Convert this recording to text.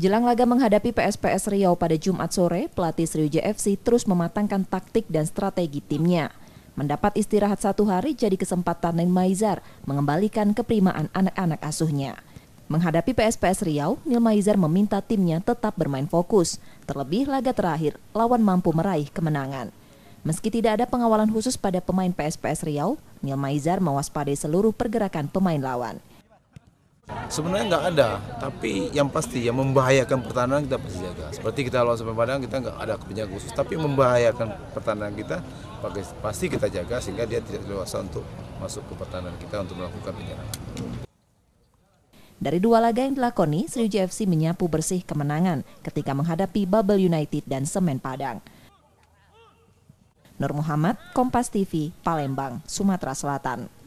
Jelang laga menghadapi PSPS Riau pada Jumat sore, pelatih Sriwijaya FC terus mematangkan taktik dan strategi timnya. Mendapat istirahat satu hari jadi kesempatan Nen Maizar mengembalikan keprimaan anak-anak asuhnya. Menghadapi PSPS Riau, Nil Maizar meminta timnya tetap bermain fokus, terlebih laga terakhir lawan mampu meraih kemenangan. Meski tidak ada pengawalan khusus pada pemain PSPS Riau, Nil Maizar mewaspadai seluruh pergerakan pemain lawan. Sebenarnya nggak ada, tapi yang pasti yang membahayakan pertahanan kita pasti jaga. Seperti kita lawan sampai Padang kita nggak ada kepentingan khusus, tapi membahayakan pertahanan kita pasti kita jaga sehingga dia tidak dewasa untuk masuk ke pertahanan kita untuk melakukan penyerangan. Dari dua laga yang dilakoni, Sriwijaya FC menyapu bersih kemenangan ketika menghadapi Bubble United dan Semen Padang. Nur Muhammad, Kompas TV, Palembang, Sumatera Selatan.